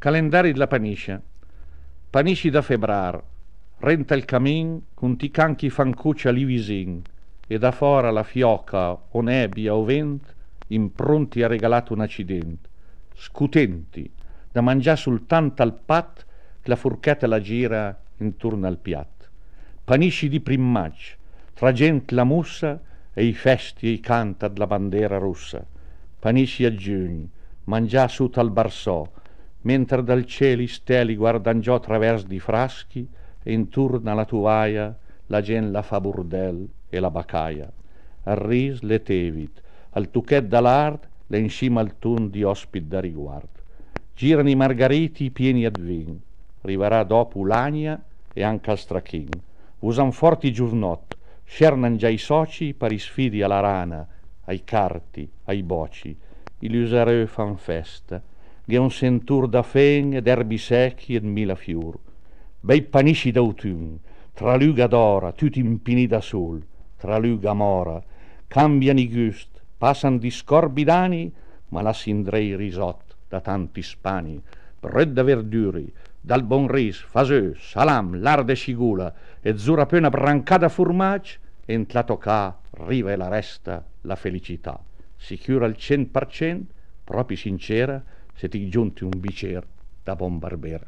Calendari della panisce. Panisci da febrar. Renta il camin, con ti canchi fancuccia li visin. E da fora la fioca, o nebbia o vent, impronti ha regalato un accident. Scutenti, da mangià soltanto al pat, che la furchetta la gira intorno al piat. Panisci di primmaggio, tra gente la mussa e i festi e i canta della bandera russa. Panisci a giugno, mangià sotto al barsò, mentre dal cielo i steli guardan giò travers di fraschi e intorno alla tuvaia la gen la fa burdel e la bacaia. Arris le tevit, al tuchet dall'ard, le in cima al tun di ospit da riguard. Girano i margariti pieni ad vin, riverà dopo Ulania e anche al Strachin. Usan forti giuvnot, scernan già i soci per i sfidi alla rana, ai carti, ai boci. I lusareux fan festa, di un sentur da fen ed erbi secchi ed mila fior. Bei panisci d'autun, tra luga d'ora, tutti impini da sol, tra luga mora, cambiano i gust, passan di scorbi dani, ma la sindrei risot da tanti spani, Bredda verduri, dal bon ris, faseu, salam, larde cigula, e zura pena brancata formac, entlato ca, riva e la resta, la felicità. Sicura al cent per cent, proprio sincera, siete giunti un bicer da bombarbera.